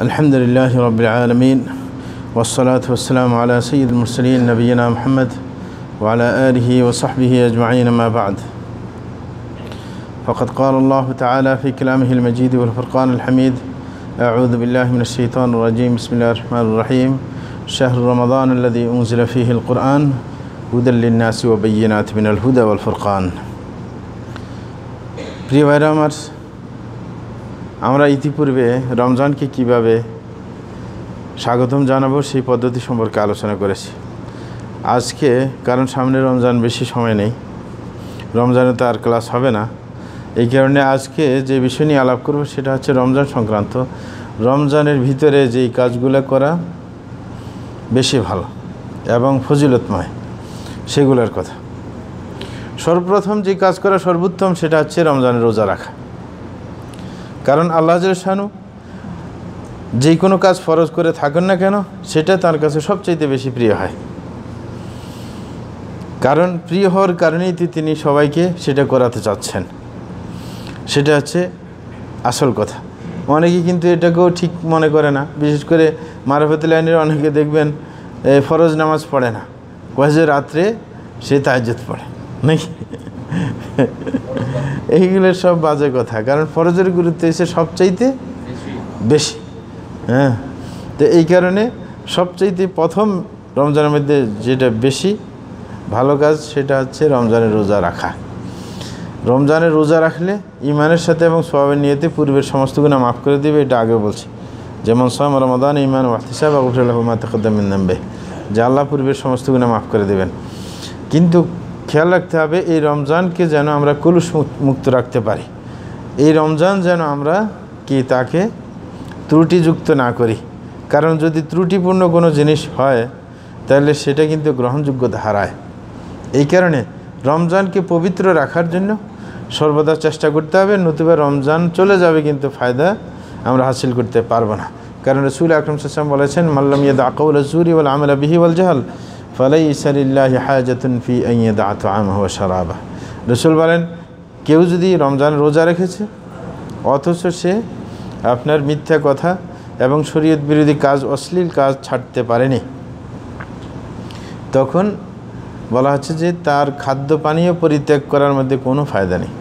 الحمد لله رب العالمين والصلاة والسلام على سيد المرسلين نبينا محمد وعلى آله وصحبه أجمعين ما بعد فقد قال الله تعالى في كلامه المجيد والفرقان الحميد أعوذ بالله من الشيطان الرجيم بسم الله الرحمن الرحيم شهر رمضان الذي أنزل فيه القرآن هدى للناس وبينات من الهدى والفرقان প্রিয় ভাইরা আমরা ইতিপূর্বে রমজানকে কিভাবে স্বাগতম জানাবো সেই পদ্ধতি সম্পর্কে আলোচনা করেছি আজকে কারণ সামনে রমজান বেশি সময় নেই রমজানে তো আর ক্লাস হবে না এই কারণে আজকে যে বিষয় নিয়ে আলাপ করবো সেটা হচ্ছে রমজান সংক্রান্ত রমজানের ভিতরে যেই কাজগুলো করা বেশি ভালো এবং ফজিলতময় সেগুলোর কথা সর্বপ্রথম যে কাজ করা সর্বোত্তম সেটা হচ্ছে রমজানের রোজা রাখা কারণ আল্লাহ শাহানু যে কোনো কাজ ফরজ করে থাকেন না কেন সেটা তার কাছে সবচাইতে বেশি প্রিয় হয় কারণ প্রিয় হওয়ার কারণেই তিনি সবাইকে সেটা করাতে চাচ্ছেন সেটা হচ্ছে আসল কথা অনেকে কিন্তু এটাকেও ঠিক মনে করে না বিশেষ করে মারাফতি লাইনের অনেকে দেখবেন ফরজ নামাজ পড়ে না কয়েছে রাত্রে সে তাহাজত পড়ে নাকি এইগুলো সব বাজে কথা কারণ ফরজের গুরুত্ব এসে সবচাইতে বেশি হ্যাঁ তো এই কারণে সবচাইতে প্রথম রমজানের মধ্যে যেটা বেশি ভালো কাজ সেটা হচ্ছে রমজানের রোজা রাখা রমজানের রোজা রাখলে ইমানের সাথে এবং সোয়াবের নিয়েতে পূর্বের সমস্ত গুণা মাফ করে দেবে এটা আগে বলছি যেমন সাম রমাদান ইমান ওয়াহতিসাব আবুল্লাহ মাতাকদ্দামিন নামবে যে আল্লাহ পূর্বের সমস্ত গুণা মাফ করে দেবেন কিন্তু খেয়াল রাখতে হবে এই রমজানকে যেন আমরা কুলুষ মুক্ত রাখতে পারি এই রমজান যেন আমরা কি তাকে ত্রুটিযুক্ত না করি কারণ যদি ত্রুটিপূর্ণ কোনো জিনিস হয় তাহলে সেটা কিন্তু গ্রহণযোগ্যতা হারায় এই কারণে রমজানকে পবিত্র রাখার জন্য সর্বদা চেষ্টা করতে হবে নতুবা রমজান চলে যাবে কিন্তু ফায়দা আমরা হাসিল করতে পারবো না কারণ রসুল আকরম সাম বলেছেন মাল্লাম ইয়াদ আকউল জুরি বল আমলা বিহি বল জাহাল فليس لله রসুল বলেন কেউ যদি রমজান রোজা রেখেছে অথচ সে আপনার মিথ্যা কথা এবং শরীয়ত বিরোধী কাজ অশ্লীল কাজ ছাড়তে পারেনি তখন বলা হচ্ছে যে তার খাদ্য পানীয় পরিত্যাগ করার মধ্যে কোনো ফায়দা নেই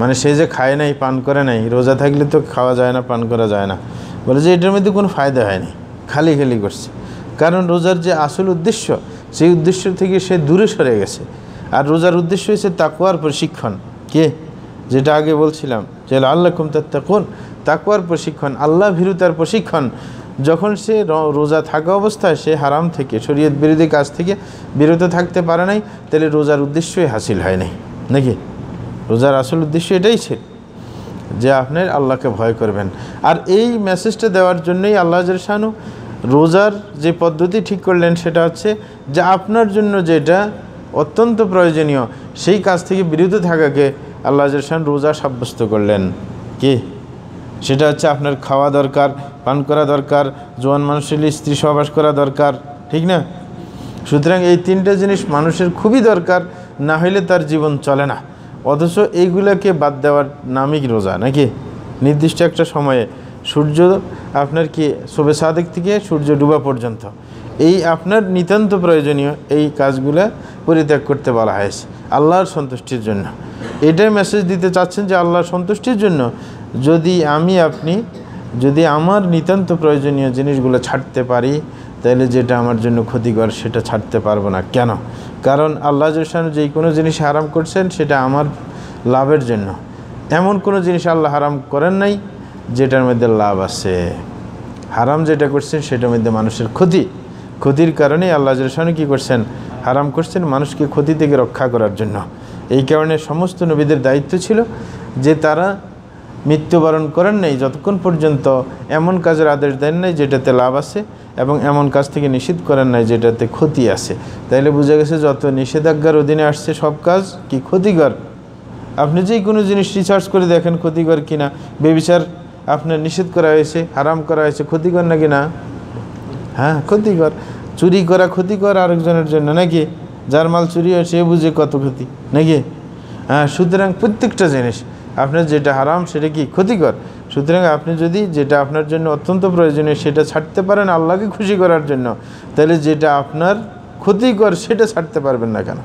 মানে সে যে খায় নাই পান করে নাই রোজা থাকলে তো খাওয়া যায় না পান করা যায় না বলে যে এটার মধ্যে কোনো ফায়দা হয়নি খালি খালি করছে কারণ রোজার যে আসল উদ্দেশ্য সেই উদ্দেশ্য থেকে সে দূরে সরে গেছে আর রোজার উদ্দেশ্য হয়েছে তাকুয়ার প্রশিক্ষণ কে যেটা আগে বলছিলাম যে আল্লাহ তখন তাকুয়ার প্রশিক্ষণ আল্লাহ ভীরুতার প্রশিক্ষণ যখন সে রোজা থাকা অবস্থায় সে হারাম থেকে শরীয়ত বিরোধী কাজ থেকে বিরত থাকতে পারে নাই তাহলে রোজার উদ্দেশ্যই হাসিল হয় নাই নাকি রোজার আসল উদ্দেশ্য এটাই ছিল যে আপনার আল্লাহকে ভয় করবেন আর এই মেসেজটা দেওয়ার জন্যই আল্লাহ শাহানু রোজার যে পদ্ধতি ঠিক করলেন সেটা হচ্ছে যে আপনার জন্য যেটা অত্যন্ত প্রয়োজনীয় সেই কাজ থেকে বিরত থাকাকে আল্লাহ জাসান রোজা সাব্যস্ত করলেন কি সেটা হচ্ছে আপনার খাওয়া দরকার পান করা দরকার জোয়ান মানুষের স্ত্রী সহবাস করা দরকার ঠিক না সুতরাং এই তিনটা জিনিস মানুষের খুবই দরকার না হলে তার জীবন চলে না অথচ এইগুলোকে বাদ দেওয়ার নামই রোজা নাকি নির্দিষ্ট একটা সময়ে সূর্য আপনার কি শোভে সাদেক থেকে সূর্য ডুবা পর্যন্ত এই আপনার নিতান্ত প্রয়োজনীয় এই কাজগুলো পরিত্যাগ করতে বলা হয়েছে আল্লাহর সন্তুষ্টির জন্য এটাই মেসেজ দিতে চাচ্ছেন যে আল্লাহর সন্তুষ্টির জন্য যদি আমি আপনি যদি আমার নিতান্ত প্রয়োজনীয় জিনিসগুলো ছাড়তে পারি তাহলে যেটা আমার জন্য ক্ষতিকর সেটা ছাড়তে পারবো না কেন কারণ আল্লাহ জসান যে কোনো জিনিস হারাম করছেন সেটা আমার লাভের জন্য এমন কোনো জিনিস আল্লাহ হারাম করেন নাই যেটার মধ্যে লাভ আছে হারাম যেটা করছেন সেটার মধ্যে মানুষের ক্ষতি ক্ষতির কারণে আল্লাহ জলসানি কী করছেন হারাম করছেন মানুষকে ক্ষতি থেকে রক্ষা করার জন্য এই কারণে সমস্ত নবীদের দায়িত্ব ছিল যে তারা মৃত্যুবরণ করেন নাই যতক্ষণ পর্যন্ত এমন কাজের আদেশ দেন নাই যেটাতে লাভ আছে এবং এমন কাজ থেকে নিষেধ করেন নাই যেটাতে ক্ষতি আছে তাইলে বোঝা গেছে যত নিষেধাজ্ঞার অধীনে আসছে সব কাজ কি ক্ষতিকর আপনি যেই কোনো জিনিস রিসার্চ করে দেখেন ক্ষতিকর কিনা বেবিচার আপনার নিষেধ করা হয়েছে হারাম করা হয়েছে ক্ষতিকর নাকি না হ্যাঁ ক্ষতিকর চুরি করা ক্ষতিকর আরেকজনের জন্য নাকি যার মাল চুরি হয় সে বুঝে কত ক্ষতি নাকি হ্যাঁ সুতরাং প্রত্যেকটা জিনিস আপনার যেটা হারাম সেটা কি ক্ষতিকর সুতরাং আপনি যদি যেটা আপনার জন্য অত্যন্ত প্রয়োজনীয় সেটা ছাড়তে পারেন আল্লাহকে খুশি করার জন্য তাহলে যেটা আপনার ক্ষতিকর সেটা ছাড়তে পারবেন না কেন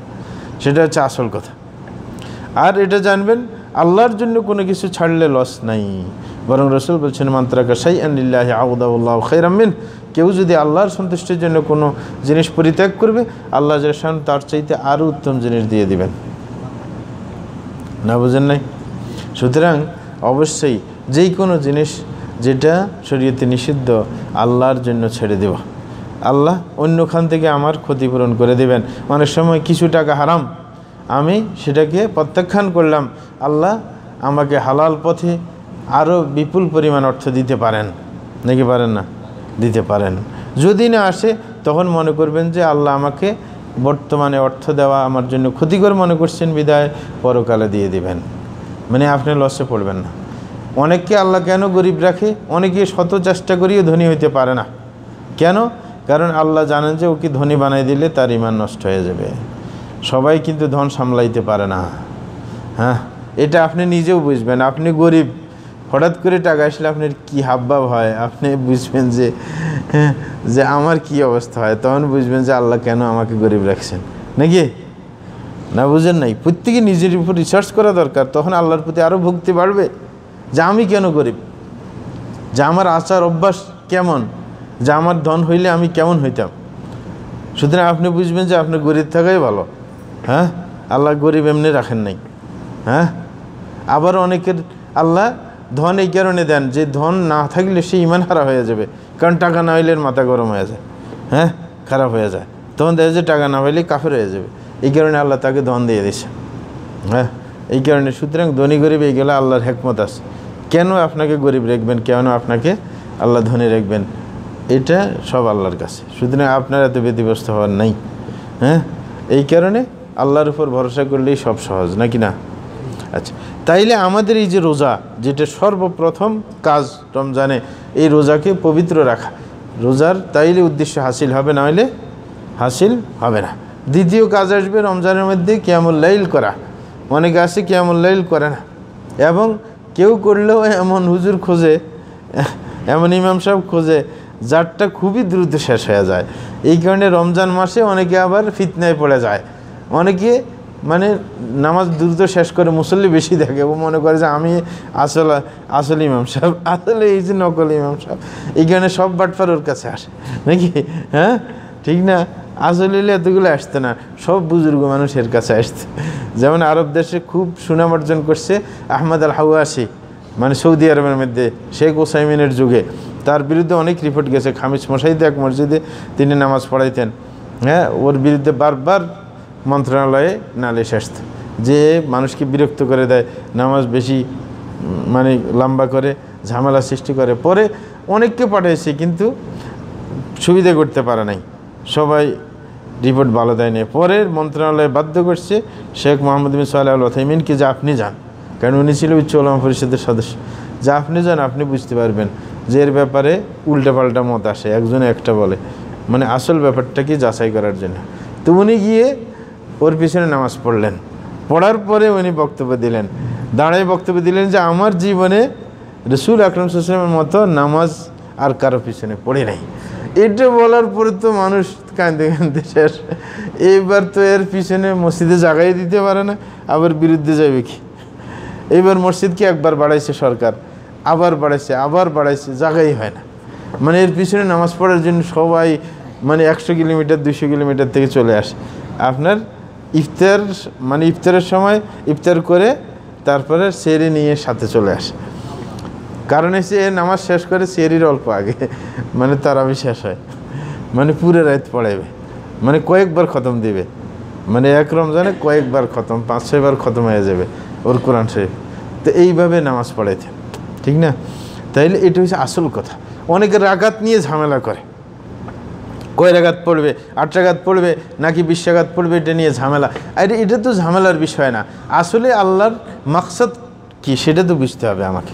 সেটা হচ্ছে আসল কথা আর এটা জানবেন আল্লাহর জন্য কোনো কিছু ছাড়লে লস নাই বরং রসুল বলছেন মন্ত্রাকা সাই আনিল্লাহ আউদাউল্লাহ খৈরামিন কেউ যদি আল্লাহর সন্তুষ্টির জন্য কোনো জিনিস পরিত্যাগ করবে আল্লাহ জসান তার চাইতে আরও উত্তম জিনিস দিয়ে দিবেন না বুঝেন নাই সুতরাং অবশ্যই যেই কোনো জিনিস যেটা শরীয়তে নিষিদ্ধ আল্লাহর জন্য ছেড়ে দেওয়া আল্লাহ অন্যখান থেকে আমার ক্ষতিপূরণ করে দেবেন অনেক সময় কিছু টাকা হারাম আমি সেটাকে প্রত্যাখ্যান করলাম আল্লাহ আমাকে হালাল পথে আরও বিপুল পরিমাণ অর্থ দিতে পারেন নাকি পারেন না দিতে পারেন যদি না আসে তখন মনে করবেন যে আল্লাহ আমাকে বর্তমানে অর্থ দেওয়া আমার জন্য ক্ষতিকর মনে করছেন বিদায় পরকালে দিয়ে দিবেন মানে আপনি লসে পড়বেন না অনেককে আল্লাহ কেন গরিব রাখে অনেকে শত চেষ্টা করিয়ে ধনী হইতে পারে না কেন কারণ আল্লাহ জানেন যে ওকে ধনী বানাই দিলে তার ইমান নষ্ট হয়ে যাবে সবাই কিন্তু ধন সামলাইতে পারে না হ্যাঁ এটা আপনি নিজেও বুঝবেন আপনি গরিব হঠাৎ করে টাকা আসলে আপনার কী হাবভাব হয় আপনি বুঝবেন যে হ্যাঁ, যে আমার কি অবস্থা হয় তখন বুঝবেন যে আল্লাহ কেন আমাকে গরিব রাখছেন নাকি না বুঝেন নাই প্রত্যেকে নিজের উপর রিসার্চ করা দরকার তখন আল্লাহর প্রতি আরও ভক্তি বাড়বে যে আমি কেন গরিব যে আমার আচার অভ্যাস কেমন যে আমার ধন হইলে আমি কেমন হইতাম সুতরাং আপনি বুঝবেন যে আপনার গরিব থাকাই ভালো হ্যাঁ আল্লাহ গরিব এমনি রাখেন নাই হ্যাঁ আবার অনেকের আল্লাহ ধন এই কারণে দেন যে ধন না থাকলে সে ইমান খারাপ হয়ে যাবে কারণ টাকা না হইলে মাথা গরম হয়ে যায় হ্যাঁ খারাপ হয়ে যায় তখন দেখা যে টাকা না হইলে কাফের হয়ে যাবে এই কারণে আল্লাহ তাকে ধন দিয়ে দিছে হ্যাঁ এই কারণে সুতরাং ধনী গরিব এইগুলো আল্লাহর হেকমত আছে কেন আপনাকে গরিব রাখবেন কেন আপনাকে আল্লাহ ধনী রাখবেন এটা সব আল্লাহর কাছে সুতরাং আপনার এত ব্যতিব্যস্ত হওয়ার নাই হ্যাঁ এই কারণে আল্লাহর উপর ভরসা করলেই সব সহজ নাকি না আচ্ছা তাইলে আমাদের এই যে রোজা যেটা সর্বপ্রথম কাজ রমজানে এই রোজাকে পবিত্র রাখা রোজার তাইলে উদ্দেশ্য হাসিল হবে না হলে হাসিল হবে না দ্বিতীয় কাজ আসবে রমজানের মধ্যে লাইল করা অনেকে আছে লাইল করে না এবং কেউ করলেও এমন হুজুর খোঁজে এমন ইমাম সাহেব খোঁজে যারটা খুবই দ্রুত শেষ হয়ে যায় এই কারণে রমজান মাসে অনেকে আবার ফিতনায় পড়ে যায় অনেকে মানে নামাজ দ্রুত শেষ করে মুসল্লি বেশি দেখে ও মনে করে যে আমি আসল আসল ইমাম সাহেব আসলে এই যে নকল ইমাম সাহেব এই সব বাটফার ওর কাছে আসে নাকি হ্যাঁ ঠিক না আসলে এতগুলো আসতো না সব বুজুর্গ মানুষের কাছে আসতো যেমন আরব দেশে খুব সুনাম অর্জন করছে আহমদ আল হাওয়াসি মানে সৌদি আরবের মধ্যে শেখ ওসাইমিনের যুগে তার বিরুদ্ধে অনেক রিপোর্ট গেছে খামিজ মশাইদে এক মসজিদে তিনি নামাজ পড়াইতেন হ্যাঁ ওর বিরুদ্ধে বারবার মন্ত্রণালয়ে নালিশ আসত যে মানুষকে বিরক্ত করে দেয় নামাজ বেশি মানে লম্বা করে ঝামেলা সৃষ্টি করে পরে অনেককে পাঠিয়েছে কিন্তু সুবিধে করতে পারে নাই সবাই রিপোর্ট ভালো দেয়নি পরে মন্ত্রণালয়ে বাধ্য করছে শেখ মোহাম্মদ বিন সাল্লাহ আলথাইমিনকে যে আপনি যান কারণ উনি ছিল উচ্চ উলামা পরিষদের সদস্য যা আপনি যান আপনি বুঝতে পারবেন যে এর ব্যাপারে উল্টাপাল্টা মত আসে একজনে একটা বলে মানে আসল ব্যাপারটা কি যাচাই করার জন্য তো উনি গিয়ে ওর পিছনে নামাজ পড়লেন পড়ার পরে উনি বক্তব্য দিলেন দাঁড়ায় বক্তব্য দিলেন যে আমার জীবনে রসুল আকরম সুসলামের মতো নামাজ আর কারো পিছনে পড়ে নাই এটা বলার পরে তো মানুষ কাঁদতে কাঁদতে শেষ এইবার তো এর পিছনে মসজিদে জাগাই দিতে পারে না আবার বিরুদ্ধে যাবে কি এইবার মসজিদকে একবার বাড়াইছে সরকার আবার বাড়াইছে আবার বাড়াইছে জাগাই হয় না মানে এর পিছনে নামাজ পড়ার জন্য সবাই মানে একশো কিলোমিটার দুশো কিলোমিটার থেকে চলে আসে আপনার ইফতার মানে ইফতারের সময় ইফতার করে তারপরে সেরি নিয়ে সাথে চলে আসে কারণ এসে এ নামাজ শেষ করে সেরির অল্প আগে মানে আমি শেষ হয় মানে পুরো রাত পড়াইবে মানে কয়েকবার খতম দিবে মানে এক রমজানে কয়েকবার খতম পাঁচ ছয়বার খতম হয়ে যাবে ওর কোরআন শরীফ তো এইভাবে নামাজ পড়াইতেন ঠিক না তাইলে এটা হচ্ছে আসল কথা অনেকে রাগাত নিয়ে ঝামেলা করে গৈরাঘাত পড়বে আট্রাঘাত পড়বে নাকি বিশ্বাঘাত পড়বে এটা নিয়ে ঝামেলা আর এটা তো ঝামেলার বিষয় না আসলে আল্লাহর মাকসাদ কি সেটা তো বুঝতে হবে আমাকে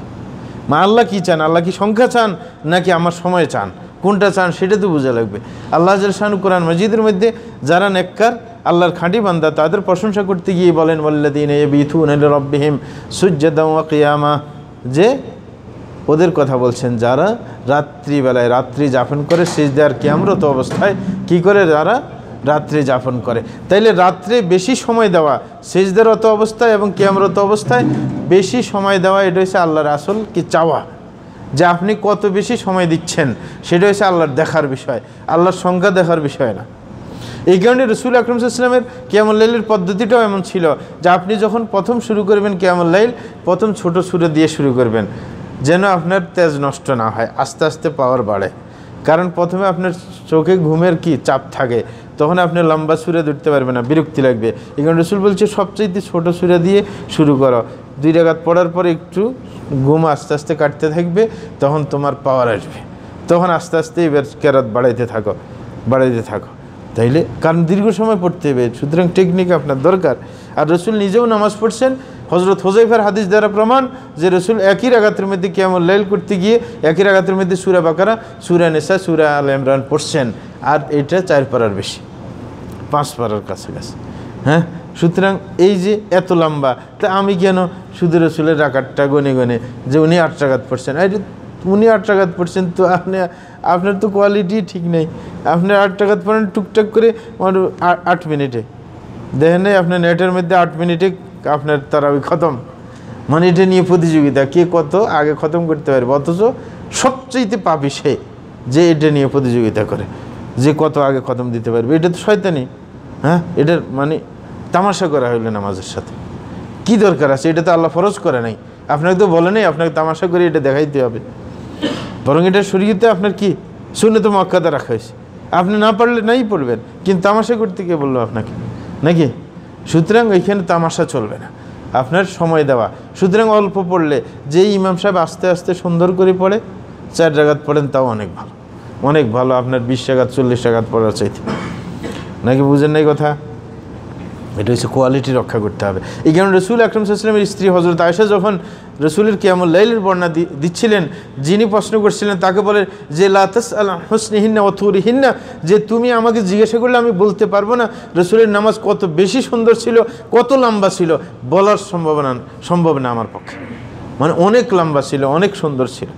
মা আল্লাহ কী চান আল্লাহ কি সংখ্যা চান নাকি আমার সময় চান কোনটা চান সেটা তো বোঝা লাগবে আল্লাহ শাহানু কোরআন মসজিদের মধ্যে যারা নেককার আল্লাহর খাঁটি বান্দা তাদের প্রশংসা করতে গিয়ে বলেন বল্লাদিন এ বিথুন রব্বিহিম সূর্যদম কিয়ামা যে ওদের কথা বলছেন যারা রাত্রিবেলায় রাত্রি যাপন করে দেওয়ার ক্যামরত অবস্থায় কি করে যারা রাত্রে যাপন করে তাইলে রাত্রে বেশি সময় দেওয়া সেজদারত অবস্থায় এবং ক্যামরত অবস্থায় বেশি সময় দেওয়া এটা হচ্ছে আল্লাহর আসল কি চাওয়া যে আপনি কত বেশি সময় দিচ্ছেন সেটা হচ্ছে আল্লাহর দেখার বিষয় আল্লাহর সংখ্যা দেখার বিষয় না এই কারণে রসুল ইসলামের লাইলের পদ্ধতিটাও এমন ছিল যে আপনি যখন প্রথম শুরু করবেন লাইল প্রথম ছোট সুরে দিয়ে শুরু করবেন যেন আপনার তেজ নষ্ট না হয় আস্তে আস্তে পাওয়ার বাড়ে কারণ প্রথমে আপনার চোখে ঘুমের কি চাপ থাকে তখন আপনি লম্বা সুরে ধরতে পারবেন না বিরক্তি লাগবে এই রসুল বলছে সবচেয়ে ছোট সুরে দিয়ে শুরু করো দুই জায়গাত পড়ার পর একটু ঘুম আস্তে আস্তে কাটতে থাকবে তখন তোমার পাওয়ার আসবে তখন আস্তে আস্তে এবার কেরাত বাড়াইতে থাকো বাড়াইতে থাকো তাইলে কারণ দীর্ঘ সময় পড়তে হবে সুতরাং টেকনিক আপনার দরকার আর রসুল নিজেও নামাজ পড়ছেন হজরত হোজাইফার হাদিস দ্বারা প্রমাণ যে রসুল একই রাগাতের মধ্যে কেমন লাইল করতে গিয়ে একই রাগাতের মধ্যে সুরা বাকারা সুরা নেশা সুরা আল ইমরান পড়ছেন আর এটা চার পাড়ার বেশি পাঁচ পাড়ার কাছাকাছি হ্যাঁ সুতরাং এই যে এত লম্বা তা আমি কেন শুধু রসুলের রাকাতটা গনে গনে যে উনি আট টাকাত পড়ছেন আর উনি আট টাকাত পড়ছেন তো আপনি আপনার তো কোয়ালিটি ঠিক নেই আপনি আট টাকাত পড়েন টুকটাক করে আমার আট মিনিটে দেখেন আপনার নেটের মধ্যে আট মিনিটে আপনার তারা ওই খতম মানে এটা নিয়ে প্রতিযোগিতা কে কত আগে খতম করতে পারবে অথচ সবচেয়েতে পাবি সে যে এটা নিয়ে প্রতিযোগিতা করে যে কত আগে খতম দিতে পারবে এটা তো শয়তানি হ্যাঁ এটার মানে তামাশা করা হইলো নামাজের সাথে কি দরকার আছে এটা তো আল্লাহ ফরজ করে নাই আপনাকে তো বলে নেই আপনাকে তামাশা করে এটা দেখাইতে হবে বরং এটা শরীরতে আপনার কি শূন্য তো মক্কাতে রাখা হয়েছে আপনি না পারলে নাই পড়বেন কিন্তু তামাশা করতে কে বললো আপনাকে নাকি সুতরাং ওইখানে তামাশা চলবে না আপনার সময় দেওয়া সুতরাং অল্প পড়লে যে ইমাম সাহেব আস্তে আস্তে সুন্দর করে পড়ে চার জাগাত পড়েন তাও অনেক ভালো অনেক ভালো আপনার বিশ জাগাত চল্লিশ জাগাত পড়া চাইতে নাকি বুঝেন নাই কথা এটা হচ্ছে কোয়ালিটি রক্ষা করতে হবে এই কারণে রসুল আকরম সাহসলামের স্ত্রী হজরত আয়সা যখন রসুলের কিয়ামুল লাইলের বর্ণনা দিচ্ছিলেন যিনি প্রশ্ন করছিলেন তাকে বলেন যে লাতাস আল হোসনিহিন্না অথুরিহিন্না যে তুমি আমাকে জিজ্ঞাসা করলে আমি বলতে পারবো না রসুলের নামাজ কত বেশি সুন্দর ছিল কত লম্বা ছিল বলার সম্ভাবনা সম্ভব না আমার পক্ষে মানে অনেক লম্বা ছিল অনেক সুন্দর ছিল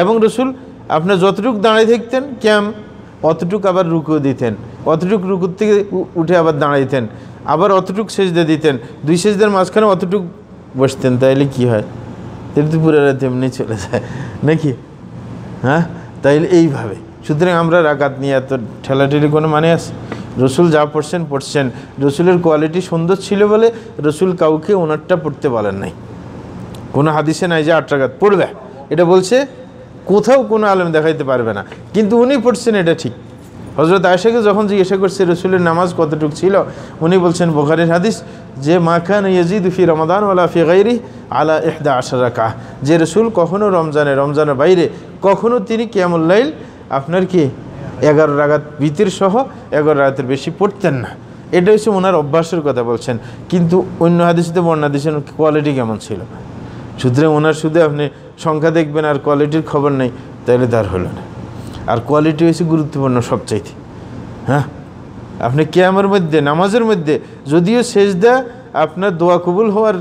এবং রসুল আপনার যতটুকু দাঁড়িয়ে থাকতেন ক্যাম অতটুক আবার রুকু দিতেন অতটুকু রুকুর থেকে উঠে আবার দাঁড়াইতেন আবার অতটুকু সেজদা দিতেন দুই সেজদের মাঝখানে অতটুকু বসতেন তাইলে কি হয় তাহলে তেমনি পুরো চলে যায় নাকি হ্যাঁ তাইলে এইভাবে সুতরাং আমরা রাগাত নিয়ে এত ঠেলাঠেলি কোনো মানে আছে রসুল যা পড়ছেন পড়ছেন রসুলের কোয়ালিটি সুন্দর ছিল বলে রসুল কাউকে ওনারটা পড়তে বলেন নাই কোনো হাদিসে নাই যে আট রাগাত পড়বে এটা বলছে কোথাও কোনো আলম দেখাইতে পারবে না কিন্তু উনি পড়ছেন এটা ঠিক হজরত আয়সাকে যখন জিজ্ঞাসা করছে রসুলের নামাজ কতটুক ছিল উনি বলছেন বোখারের হাদিস যে মাখান ইয়াজিদ ফি রমাদান ওলা ফি গাইরি আলা এহদা আশারাকা যে রসুল কখনও রমজানে রমজানের বাইরে কখনও তিনি লাইল আপনার কি এগারো রাগাত ভীতির সহ এগারো রাগাতের বেশি পড়তেন না এটা হচ্ছে ওনার অভ্যাসের কথা বলছেন কিন্তু অন্য হাদিসে বর্ণা দিয়েছেন কোয়ালিটি কেমন ছিল সুতরাং ওনার শুধু আপনি সংখ্যা দেখবেন আর কোয়ালিটির খবর নেই তাহলে তার হলো না আর কোয়ালিটি হয়েছে গুরুত্বপূর্ণ সবচাইতে হ্যাঁ আপনি ক্যামের মধ্যে নামাজের মধ্যে যদিও দেয় আপনার দোয়া কবুল হওয়ার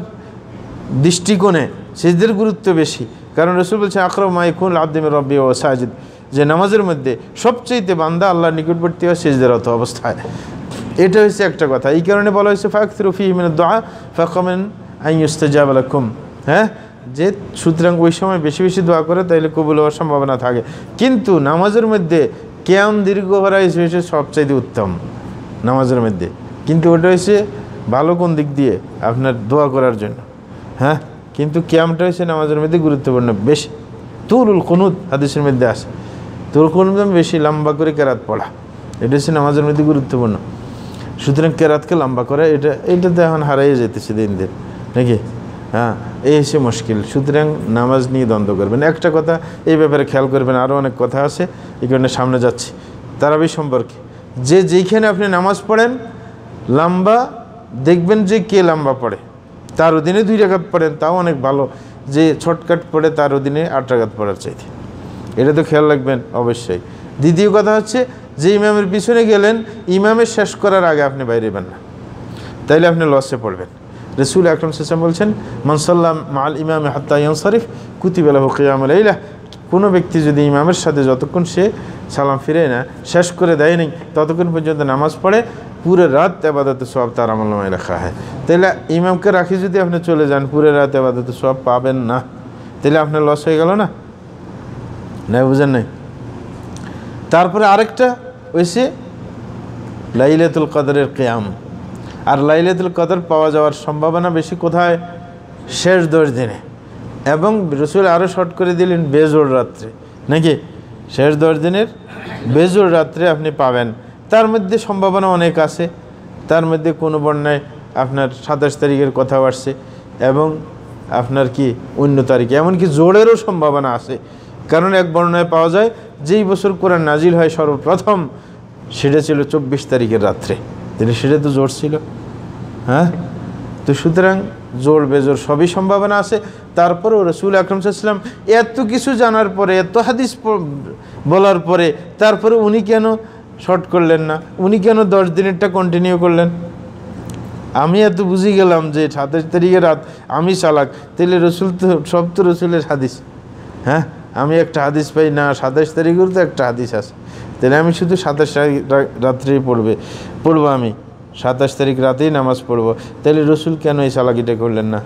দৃষ্টিকোণে শেষদের গুরুত্ব বেশি কারণ রসুল বলছেন আকরম মাইকুল আব্দিম রব্বি ও সাজিদ যে নামাজের মধ্যে সবচেয়েতে বান্দা আল্লাহর নিকটবর্তী হয় অত অবস্থায় এটা হচ্ছে একটা কথা এই কারণে বলা হয়েছে ফাকথ রফি দোয়া ফাকমেন আইন ইস্তেজাবলাকুম হ্যাঁ যে সুতরাং ওই সময় বেশি বেশি দোয়া করে তাহলে কবুল হওয়ার সম্ভাবনা থাকে কিন্তু নামাজের মধ্যে ক্যাম দীর্ঘ করা হয়েছে সবচাইতে উত্তম নামাজের মধ্যে কিন্তু ওটা হয়েছে ভালো কোন দিক দিয়ে আপনার দোয়া করার জন্য হ্যাঁ কিন্তু ক্যামটা হয়েছে নামাজের মধ্যে গুরুত্বপূর্ণ বেশি তরুল কনুদ হাদিসের মধ্যে আসে তুরুল কনুদ মানে বেশি লম্বা করে কেরাত পড়া এটা হচ্ছে নামাজের মধ্যে গুরুত্বপূর্ণ সুতরাং কেরাতকে লম্বা করা এটা এটা তো এখন হারাইয়ে যেতেছে দিন দিন নাকি হ্যাঁ এই এসে মুশকিল সুতরাং নামাজ নিয়ে দ্বন্দ্ব করবেন একটা কথা এই ব্যাপারে খেয়াল করবেন আরও অনেক কথা আছে এই কারণে সামনে যাচ্ছি তারাবি সম্পর্কে যে যেইখানে আপনি নামাজ পড়েন লম্বা দেখবেন যে কে লম্বা পড়ে তার অধীনে দুই রাখাত পড়েন তাও অনেক ভালো যে ছটকাট পড়ে তার অধীনে আট রাখাত পড়ার চাইতে এটা তো খেয়াল রাখবেন অবশ্যই দ্বিতীয় কথা হচ্ছে যে ইমামের পিছনে গেলেন ইমামের শেষ করার আগে আপনি বাইরে না তাইলে আপনি লসে পড়বেন রসুল আকরম সাল্লাম বলছেন মনসাল্লাম মাল ইমাম হাত্তায়ন শরীফ কুতিবালাহ কিয়ামুল এইলা কোনো ব্যক্তি যদি ইমামের সাথে যতক্ষণ সে সালাম ফিরে না শেষ করে দেয়নি ততক্ষণ পর্যন্ত নামাজ পড়ে পুরো রাত আবাদত সব তার আমলনামায় রাখা হয় তাহলে ইমামকে রাখি যদি আপনি চলে যান পুরো রাত আবাদত সব পাবেন না তাহলে আপনার লস হয়ে গেল না না বুঝেন নাই তারপরে আরেকটা ওই সে লাইলাতুল কাদরের কেয়াম আর লাইলাতুল কদর পাওয়া যাওয়ার সম্ভাবনা বেশি কোথায় শেষ দশ দিনে এবং রসুল আরও শর্ট করে দিলেন বেজোর রাত্রে নাকি শেষ দশ দিনের বেজোর রাত্রে আপনি পাবেন তার মধ্যে সম্ভাবনা অনেক আছে তার মধ্যে কোনো বন্যায় আপনার সাতাশ তারিখের কথা আসছে এবং আপনার কি অন্য তারিখে এমনকি জোরেরও সম্ভাবনা আছে কারণ এক বর্ণায় পাওয়া যায় যেই বছর কোরআন নাজিল হয় সর্বপ্রথম সেটা ছিল চব্বিশ তারিখের রাত্রে তাহলে সেটা তো জোর ছিল হ্যাঁ তো সুতরাং জোর বেজোর সবই সম্ভাবনা আছে তারপরেও রসুল আকরম সাল্লাম এত কিছু জানার পরে এত হাদিস বলার পরে তারপরে উনি কেন শর্ট করলেন না উনি কেন দশ দিনেরটা কন্টিনিউ করলেন আমি এত বুঝি গেলাম যে সাতাশ তারিখে রাত আমি চালাক তাহলে রসুল তো সব তো রসুলের হাদিস হ্যাঁ আমি একটা হাদিস পাই না সাতাশ তারিখেও তো একটা হাদিস আছে তাহলে আমি শুধু সাতাশ রাত্রি পড়বে পড়বো আমি সাতাশ তারিখ রাতেই নামাজ পড়বো তাহলে রসুল কেন এই সালাকিটা করলেন না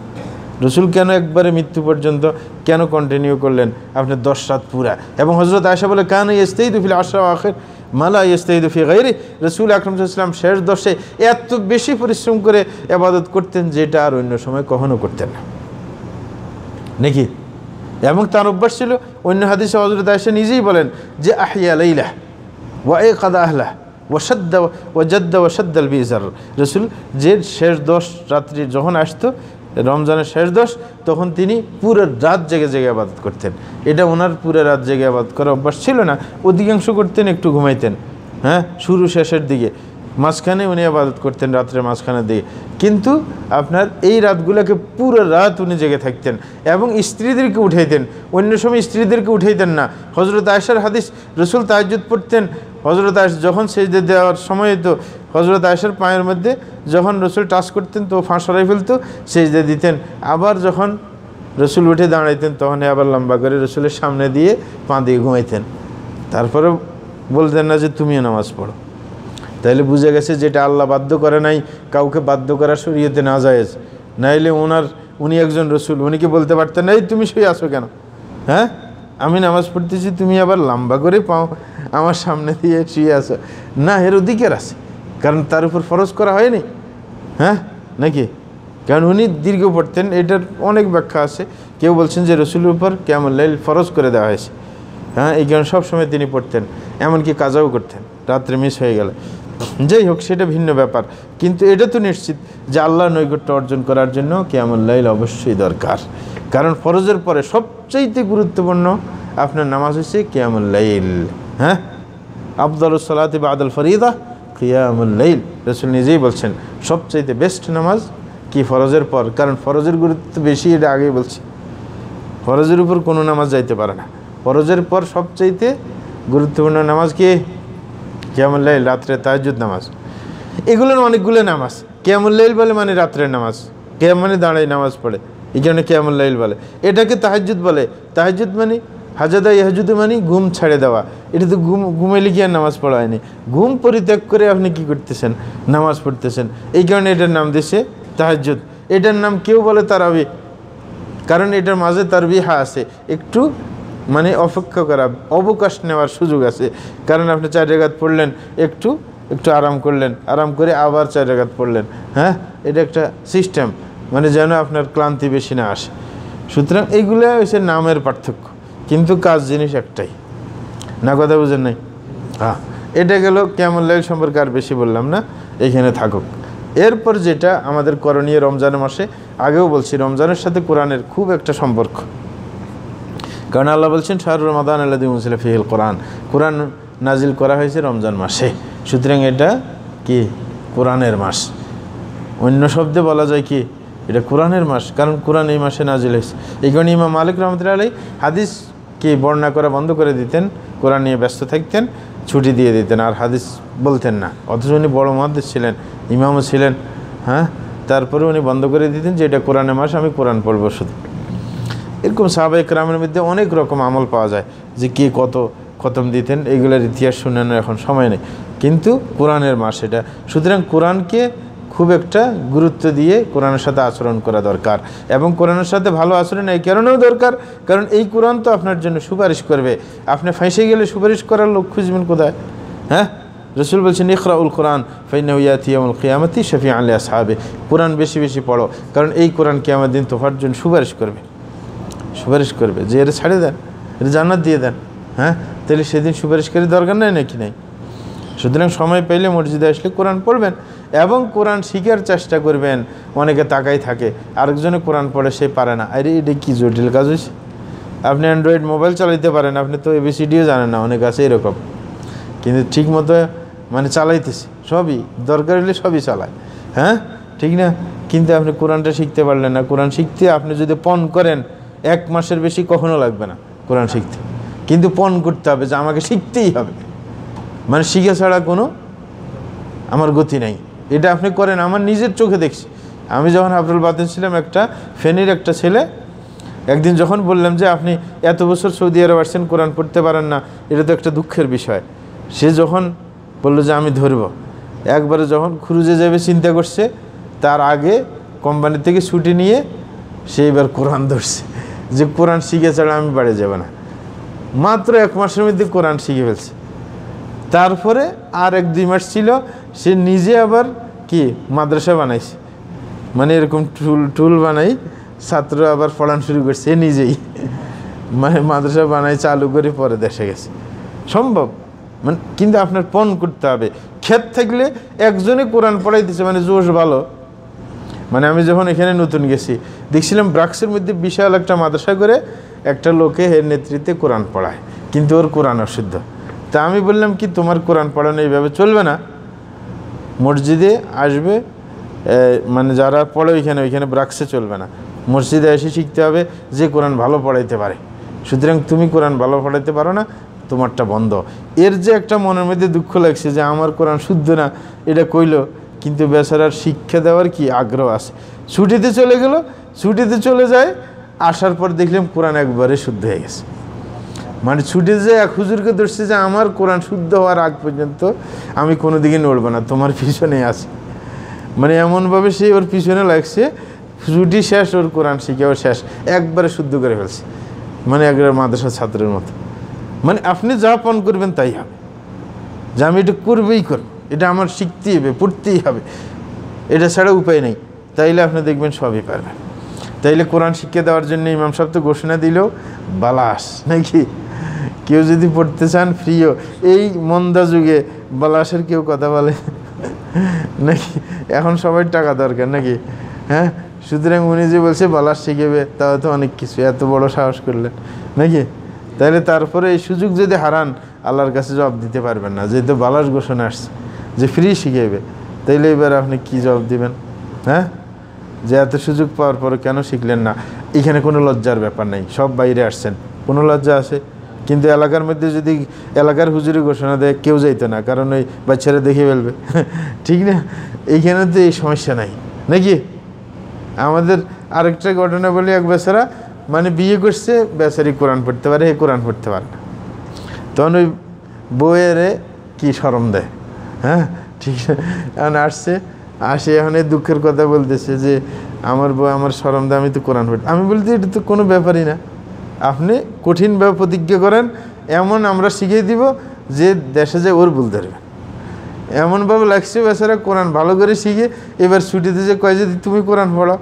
রসুল কেন একবারে মৃত্যু পর্যন্ত কেন কন্টিনিউ করলেন আপনি দশ রাত পুরা এবং হজরত আয়সা বলে কান এসতেই দুফি আশা আখের মালা ইস্তেই দুফি গাইরে রসুল আকরম ইসলাম শেষ দশে এত বেশি পরিশ্রম করে আবাদত করতেন যেটা আর অন্য সময় কখনো করতেন না নাকি এবং তার অভ্যাস ছিল অন্য হাদিসে হজরত আয়সা নিজেই বলেন যে আহিয়া লাইলা ওয়াই কাদা আহলাহ ওয়াসাদ্দা ওয়াজাদ্দা ওয়াসাদ্দাল বিজার রসুল যে শেষ দশ রাত্রি যখন আসতো রমজানের শেষ দশ তখন তিনি পুরো রাত জেগে জেগে আবাদত করতেন এটা ওনার পুরো রাত জেগে আবাদ করা অভ্যাস ছিল না অধিকাংশ করতেন একটু ঘুমাইতেন হ্যাঁ শুরু শেষের দিকে মাঝখানে উনি আবাদত করতেন রাত্রে মাঝখানের দিকে কিন্তু আপনার এই রাতগুলোকে পুরো রাত উনি জেগে থাকতেন এবং স্ত্রীদেরকে উঠাইতেন অন্য সময় স্ত্রীদেরকে উঠাইতেন না হজরত আয়সার হাদিস রসুল তাহাজুদ পড়তেন হজরত আয়েস যখন সেজদে দেওয়ার সময় তো হজরত আয়েসের পায়ের মধ্যে যখন রসুল টাচ করতেন তো ফাঁস সরাই ফেলতো সেজদে দিতেন আবার যখন রসুল উঠে দাঁড়াইতেন তখন আবার লম্বা করে রসুলের সামনে দিয়ে পা দিয়ে ঘুমাইতেন তারপরে বলতেন না যে তুমিও নামাজ পড়ো তাহলে বুঝে গেছে যেটা আল্লাহ বাধ্য করে নাই কাউকে বাধ্য করা সরিয়েতে না যায় নাইলে ওনার উনি একজন রসুল উনি কি বলতে পারতেন এই তুমি সই আসো কেন হ্যাঁ আমি নামাজ পড়তেছি তুমি আবার লম্বা করে পাও আমার সামনে দিয়ে শুয়ে আসো না এর অধিকার আছে কারণ তার উপর ফরজ করা হয়নি হ্যাঁ নাকি কারণ উনি দীর্ঘ পড়তেন এটার অনেক ব্যাখ্যা আছে কেউ বলছেন যে রসুলের উপর কেমন লাইল ফরজ করে দেওয়া হয়েছে হ্যাঁ এই কারণ সবসময় তিনি পড়তেন এমনকি কাজাও করতেন রাত্রে মিস হয়ে গেলে যাই হোক সেটা ভিন্ন ব্যাপার কিন্তু এটা তো নিশ্চিত যে আল্লাহ নৈকট্য অর্জন করার জন্য কেমন লাইল অবশ্যই দরকার কারণ ফরজের পরে সবচাইতে গুরুত্বপূর্ণ আপনার নামাজ হচ্ছে কিয়ামুল্লাইল হ্যাঁ আবদুল সালাতি বা আদল ফরিদা কিয়ামুল্লাইল রসুল নিজেই বলছেন সবচাইতে বেস্ট নামাজ কি ফরজের পর কারণ ফরজের গুরুত্ব বেশি এটা আগেই বলছি ফরজের উপর কোনো নামাজ যাইতে পারে না ফরজের পর সবচাইতে গুরুত্বপূর্ণ নামাজ কি কিয়ামুল্লাইল রাত্রে তাহাজুদ নামাজ এগুলোর অনেকগুলো মানে নামাজ কিয়ামুল্লাইল বলে মানে রাত্রের নামাজ কে মানে দাঁড়ায় নামাজ পড়ে এই কারণে কেয়ামুল লাইল বলে এটাকে তাহাজুদ বলে তাহাজুদ মানে হাজাদা ইহাজুদ মানে ঘুম ছাড়ে দেওয়া এটা তো ঘুম ঘুমাইলে কি আর নামাজ পড়া হয়নি ঘুম পরিত্যাগ করে আপনি কি করতেছেন নামাজ পড়তেছেন এই কারণে এটার নাম দিয়েছে তাহাজুদ এটার নাম কেউ বলে তারাবি কারণ এটার মাঝে তার বিহা আছে একটু মানে অপেক্ষা করা অবকাশ নেওয়ার সুযোগ আছে কারণ আপনি চার জায়গাত পড়লেন একটু একটু আরাম করলেন আরাম করে আবার চার জায়গাত পড়লেন হ্যাঁ এটা একটা সিস্টেম মানে যেন আপনার ক্লান্তি বেশি না আসে সুতরাং এইগুলো হচ্ছে নামের পার্থক্য কিন্তু কাজ জিনিস একটাই না কথা বুঝেন নাই হ্যাঁ এটা গেল কেমন লাইল সম্পর্কে আর বেশি বললাম না এখানে থাকুক এরপর যেটা আমাদের করণীয় রমজান মাসে আগেও বলছি রমজানের সাথে কোরআনের খুব একটা সম্পর্ক কারণ আল্লাহ বলছেন শাহরুর রমাদান আল্লাহ মুসলা ফিহিল কোরআন কোরআন নাজিল করা হয়েছে রমজান মাসে সুতরাং এটা কি কোরআনের মাস অন্য শব্দে বলা যায় কি এটা কোরআনের মাস কারণ কোরআন এই মাসে নাজিল হয়েছে এই কারণে ইমাম মালিক রহমতুল্লাহ আলী হাদিসকে বর্ণনা করা বন্ধ করে দিতেন কোরআন নিয়ে ব্যস্ত থাকতেন ছুটি দিয়ে দিতেন আর হাদিস বলতেন না অথচ উনি বড় মহাদিস ছিলেন ইমামও ছিলেন হ্যাঁ তারপরে উনি বন্ধ করে দিতেন যে এটা কোরআনের মাস আমি কোরআন পড়ব শুধু এরকম সাহাবাহিক রামের মধ্যে অনেক রকম আমল পাওয়া যায় যে কে কত খতম দিতেন এগুলোর ইতিহাস শুনানোর এখন সময় নেই কিন্তু কোরআনের মাস এটা সুতরাং কোরআনকে খুব একটা গুরুত্ব দিয়ে কোরআনের সাথে আচরণ করা দরকার এবং কোরআনের সাথে ভালো আচরণ এই কারণেও দরকার কারণ এই কোরআন তো আপনার জন্য সুপারিশ করবে আপনি ফাঁসে গেলে সুপারিশ করার লোক খুঁজবেন কোথায় হ্যাঁ রসুল বলছেন ইখরাউল কোরআন ফাইনাউয়াতিয়ামুল কিয়ামতি শফি আলী সাহাবে কোরআন বেশি বেশি পড়ো কারণ এই কোরআন কিয়ামত দিন তোমার জন্য সুপারিশ করবে সুপারিশ করবে যে এটা ছাড়ে দেন এটা জান্নাত দিয়ে দেন হ্যাঁ তাহলে সেদিন সুপারিশকারী দরকার নেই নাকি নেই সুতরাং সময় পেলে মসজিদে আসলে কোরআন পড়বেন এবং কোরআন শিখার চেষ্টা করবেন অনেকে তাকাই থাকে আরেকজনে কোরআন পড়ে সে পারে না আরে এটা কী জটিল কাজ হয়েছে আপনি অ্যান্ড্রয়েড মোবাইল চালাইতে পারেন আপনি তো এবিসিডিও জানেন না অনেক আছে এরকম কিন্তু ঠিক মতো মানে চালাইতেছে সবই দরকার হলে সবই চালায় হ্যাঁ ঠিক না কিন্তু আপনি কোরআনটা শিখতে পারলেন না কোরআন শিখতে আপনি যদি পণ করেন এক মাসের বেশি কখনো লাগবে না কোরআন শিখতে কিন্তু পণ করতে হবে যে আমাকে শিখতেই হবে মানে শিখে ছাড়া কোনো আমার গতি নাই এটা আপনি করেন আমার নিজের চোখে দেখছি আমি যখন আব্দুল বাতিন ছিলাম একটা ফেনির একটা ছেলে একদিন যখন বললাম যে আপনি এত বছর সৌদি আরব আসছেন কোরআন পড়তে পারেন না এটা তো একটা দুঃখের বিষয় সে যখন বলল যে আমি ধরব একবারে যখন খুরুজে যাবে চিন্তা করছে তার আগে কোম্পানি থেকে ছুটি নিয়ে সে এবার কোরআন ধরছে যে কোরআন শিখে ছাড়া আমি বাড়ি যাব না মাত্র এক মাসের মধ্যে কোরআন শিখে ফেলছে তারপরে আর এক দুই মাস ছিল সে নিজে আবার কি মাদ্রাসা বানাইছে মানে এরকম টুল টুল বানাই ছাত্র আবার পড়ান শুরু করছে নিজেই মানে মাদ্রাসা বানাই চালু করে পরে দেশে গেছে সম্ভব মানে কিন্তু আপনার পণ করতে হবে ক্ষেত থাকলে একজনে কোরআন পড়াই দিচ্ছে মানে জোশ ভালো মানে আমি যখন এখানে নতুন গেছি দেখছিলাম ব্রাক্সের মধ্যে বিশাল একটা মাদ্রাসা করে একটা লোকে এর নেতৃত্বে কোরআন পড়ায় কিন্তু ওর কোরআন অসুদ্ধ তা আমি বললাম কি তোমার কোরআন পড়ানো এইভাবে চলবে না মসজিদে আসবে মানে যারা পড়ে ওইখানে ওইখানে ব্রাক্সে চলবে না মসজিদে এসে শিখতে হবে যে কোরআন ভালো পড়াইতে পারে সুতরাং তুমি কোরআন ভালো পড়াইতে পারো না তোমারটা বন্ধ এর যে একটা মনের মধ্যে দুঃখ লাগছে যে আমার কোরআন শুদ্ধ না এটা কইলো কিন্তু বেচারার শিক্ষা দেওয়ার কি আগ্রহ আছে ছুটিতে চলে গেল ছুটিতে চলে যায় আসার পর দেখলাম কোরআন একবারে শুদ্ধ হয়ে গেছে মানে ছুটে যে এক হুজুরকে ধরছে যে আমার কোরআন শুদ্ধ হওয়ার আগ পর্যন্ত আমি কোনো দিকে নড়বো না তোমার পিছনে আসি মানে এমনভাবে সে ওর পিছনে লাগছে ছুটি শেষ ওর কোরআন শিখে ওর শেষ একবারে শুদ্ধ করে ফেলছে মানে একবার মাদ্রাসা ছাত্রের মতো মানে আপনি যা পণ করবেন তাই হবে যে আমি এটা করবেই করবো এটা আমার শিখতেই হবে পড়তেই হবে এটা ছাড়া উপায় নেই তাইলে আপনি দেখবেন সবই পারবেন তাইলে কোরআন শিক্ষা দেওয়ার জন্য ইমাম সাহেব তো ঘোষণা দিল বালাস নাকি কেউ যদি পড়তে চান ফ্রিও এই মন্দা যুগে বালাসের কেউ কথা বলে নাকি এখন সবাই টাকা দরকার নাকি হ্যাঁ সুতরাং উনি যে বলছে বালাস শিখেবে তাও তো অনেক কিছু এত বড় সাহস করলেন নাকি তাহলে তারপরে এই সুযোগ যদি হারান আল্লাহর কাছে জবাব দিতে পারবেন না যেহেতু বালাস ঘোষণা আসছে যে ফ্রি শিখেবে তাইলে এবার আপনি কি জবাব দিবেন হ্যাঁ যে এত সুযোগ পাওয়ার পর কেন শিখলেন না এখানে কোনো লজ্জার ব্যাপার নেই সব বাইরে আসছেন কোনো লজ্জা আছে কিন্তু এলাকার মধ্যে যদি এলাকার হুজুরি ঘোষণা দেয় কেউ যাইতো না কারণ ওই বাচ্চারা দেখে ফেলবে ঠিক না এইখানে তো এই সমস্যা নাই নাকি আমাদের আরেকটা ঘটনা বলি এক বেচারা মানে বিয়ে করছে বেচারি কোরআন পড়তে পারে হে কোরআন পড়তে পারে না তখন ওই বউয়েরে কি সরম দেয় হ্যাঁ ঠিক এখন আসছে আসে এখন এই দুঃখের কথা বলতেছে যে আমার বউ আমার সরম দেয় আমি তো কোরআন পড়ি আমি বলতে এটা তো কোনো ব্যাপারই না আপনি কঠিনভাবে প্রতিজ্ঞা করেন এমন আমরা শিখিয়ে দিব যে দেশে যে ওর ভুল ধরবেন এমনভাবে লাগছে বেচারা কোরআন ভালো করে শিখে এবার ছুটিতে যে কয় যদি তুমি কোরআন পড়া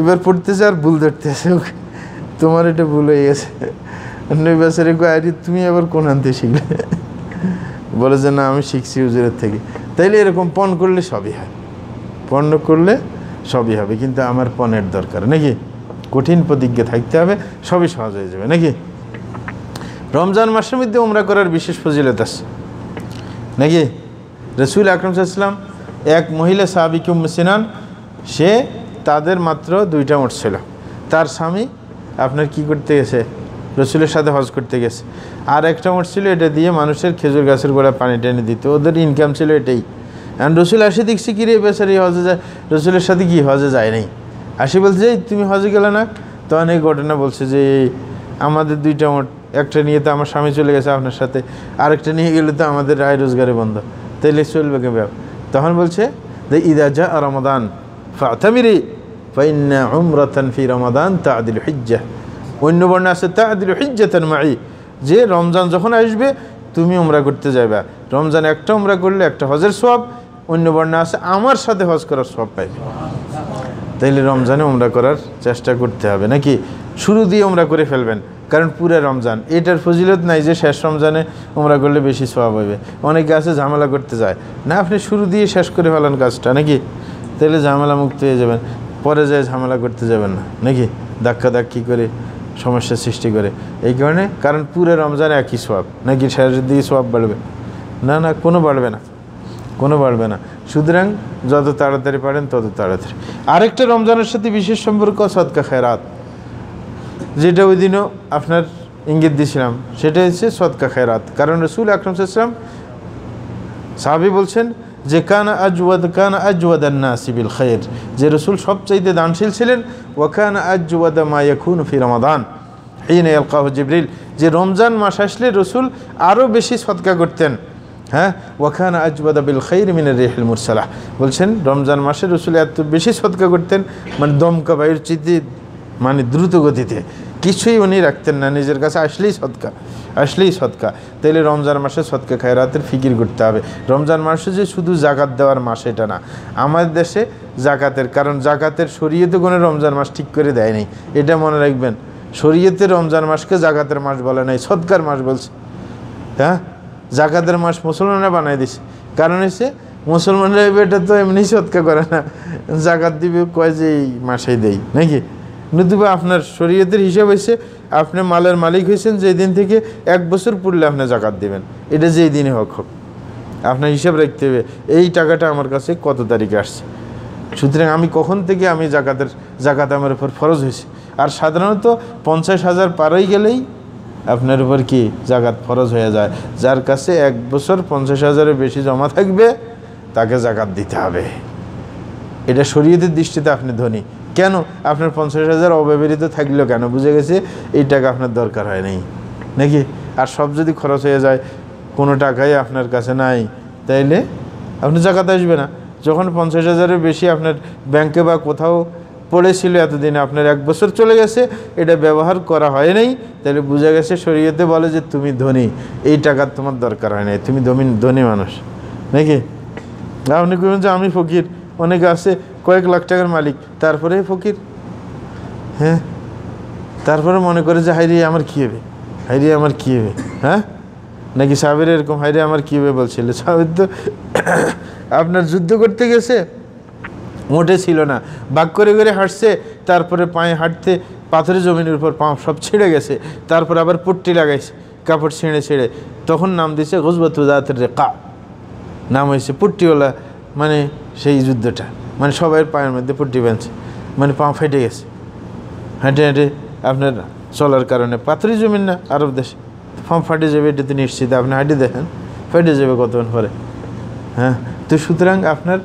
এবার পড়তেছে আর ভুল আসে ওকে তোমার এটা ভুল হয়ে গেছে অন্য বেচারে কয় তুমি আবার কোরআনতে শিখলে বলে যে না আমি শিখছি উজুরের থেকে তাইলে এরকম পণ করলে সবই হয় পণ্য করলে সবই হবে কিন্তু আমার পণের দরকার নাকি কঠিন প্রতিজ্ঞা থাকতে হবে সবই সহজ হয়ে যাবে নাকি রমজান মাসের মধ্যে উমরা করার বিশেষ ফজিলত আছে নাকি রসুল আকরম সাল্লাম এক মহিলা সাহাবিকে সিনান সে তাদের মাত্র দুইটা মোট ছিল তার স্বামী আপনার কি করতে গেছে রসুলের সাথে হজ করতে গেছে আর একটা মোট ছিল এটা দিয়ে মানুষের খেজুর গাছের গোড়া পানি টেনে দিত ওদের ইনকাম ছিল এটাই অ্যান্ড রসুল আসে দেখছি কি রে বেচারি হজে যায় রসুলের সাথে কি হজে যায় নাই আসি বলছে যে তুমি হজে গেলে না তখন এই ঘটনা বলছে যে আমাদের দুইটা মোট একটা নিয়ে তো আমার স্বামী চলে গেছে আপনার সাথে আরেকটা নিয়ে গেলে তো আমাদের রায় রোজগারে বন্ধ তাইলে চলবে কে ব্যাপ তখন বলছে যে ঈদা যা রমাদান ফাতামিরি ফাইন্না উমরাতান ফি রমাদান তা আদিল হিজ্জা অন্য বর্ণা আছে তা আদিল তেন মাই যে রমজান যখন আসবে তুমি উমরা করতে যাইবা রমজান একটা উমরা করলে একটা হজের সব অন্য বর্ণা আছে আমার সাথে হজ করার সব পাইবে তাইলে রমজানে ওমরা করার চেষ্টা করতে হবে নাকি শুরু দিয়ে ওমরা করে ফেলবেন কারণ পুরা রমজান এটার ফজিলত নাই যে শেষ রমজানে ওমরা করলে বেশি স্বভাব হবে অনেকে আছে ঝামেলা করতে যায় না আপনি শুরু দিয়ে শেষ করে ফেলেন কাজটা নাকি তাহলে ঝামেলা মুক্ত হয়ে যাবেন পরে যায় ঝামেলা করতে যাবেন না নাকি ধাক্কা ধাক্কি করে সমস্যা সৃষ্টি করে এই কারণে কারণ পুরো রমজানে একই স্বভাব নাকি শেষের দিকে স্বভাব বাড়বে না না কোনো বাড়বে না কোনো বাড়বে না সুতরাং যত তাড়াতাড়ি পারেন তত তাড়াতাড়ি আরেকটা রমজানের সাথে বিশেষ সম্পর্ক সৎকা খায়রাত যেটা ওই দিনও আপনার ইঙ্গিত দিয়েছিলাম সেটা হচ্ছে সৎকা খায়রাত কারণ রসুল আকরম সাহসলাম সাহাবি বলছেন যে কান আজওয়াদ কান আজওয়াদান্না সিবিল খায়ের যে রসুল সবচাইতে দানশীল ছিলেন ওয়াকান আজওয়াদা মায়াখুন ফি রমাদান এই নেই আলকাহ জিবরিল যে রমজান মাস আসলে রসুল আরও বেশি সৎকা করতেন হ্যাঁ ওয়াখান বিল খাইর মিনের রেহেল মুরসালাহ বলছেন রমজান মাসে রসুল এত বেশি সৎকা করতেন মানে দমকা বায়ুর চিতি মানে দ্রুত গতিতে কিছুই উনি রাখতেন না নিজের কাছে আসলেই সৎকা আসলেই সৎকা তাইলে রমজান মাসে সৎকা খায় রাতের ফিকির করতে হবে রমজান মাসে যে শুধু জাকাত দেওয়ার মাস এটা না আমাদের দেশে জাকাতের কারণ জাকাতের সরিয়ে তো কোনো রমজান মাস ঠিক করে দেয়নি এটা মনে রাখবেন শরীয়তে রমজান মাসকে জাকাতের মাস বলে নাই সৎকার মাস বলছে হ্যাঁ জাকাতের মাস মুসলমানরা বানাই দিছে কারণ হচ্ছে মুসলমানরা এটা তো এমনি সৎকা করে না জাকাত দিবে কয় যে এই মাসেই দেয় নাকি নতুবা আপনার শরীয়তের হিসাব হয়েছে আপনি মালের মালিক হয়েছেন যেই দিন থেকে এক বছর পড়লে আপনি জাকাত দেবেন এটা যেই দিনই হোক হোক আপনার হিসাব রাখতে হবে এই টাকাটা আমার কাছে কত তারিখে আসছে সুতরাং আমি কখন থেকে আমি জাকাতের জাকাত আমার উপর ফরজ হয়েছে আর সাধারণত পঞ্চাশ হাজার পারই গেলেই আপনার উপর কি জাকাত ফরজ হয়ে যায় যার কাছে এক বছর পঞ্চাশ হাজারের বেশি জমা থাকবে তাকে জাকাত দিতে হবে এটা শরীয়তের দৃষ্টিতে আপনি ধনী কেন আপনার পঞ্চাশ হাজার অব্যবহৃত থাকলেও কেন বুঝে গেছে এই টাকা আপনার দরকার হয় নাই নাকি আর সব যদি খরচ হয়ে যায় কোনো টাকাই আপনার কাছে নাই তাইলে আপনি জাকাত আসবে না যখন পঞ্চাশ হাজারের বেশি আপনার ব্যাংকে বা কোথাও পড়েছিল এতদিন আপনার এক বছর চলে গেছে এটা ব্যবহার করা হয় নাই তাহলে বোঝা গেছে শরীয়তে বলে যে তুমি ধনী এই টাকার তোমার দরকার হয় নাই তুমি ধনী ধনী মানুষ নাকি আপনি করবেন যে আমি ফকির অনেকে আছে কয়েক লাখ টাকার মালিক তারপরে ফকির হ্যাঁ তারপরে মনে করে যে হাইরে আমার কী হবে হাইরে আমার কী হবে হ্যাঁ নাকি সাহেবের এরকম হাইরে আমার কী হবে বলছিল সাহেব তো আপনার যুদ্ধ করতে গেছে মোটে ছিল না বাক করে করে হাঁটছে তারপরে পায়ে হাঁটতে পাথরের জমিনের উপর পা সব ছিঁড়ে গেছে তারপর আবার পুট্টি লাগাইছে কাপড় ছিঁড়ে ছিঁড়ে তখন নাম দিয়েছে গজবাতুদাতের কা নাম হয়েছে পুট্টিওয়ালা মানে সেই যুদ্ধটা মানে সবাই পায়ের মধ্যে পুট্টি বাঁধছে মানে পা ফেটে গেছে হেঁটে হাঁটে আপনার চলার কারণে পাথরি জমিন না আরব দেশে ফাম ফাটে যাবে এটা তো নিশ্চিত আপনি হাঁটি দেখেন ফেটে যাবে কতক্ষণ পরে হ্যাঁ তো সুতরাং আপনার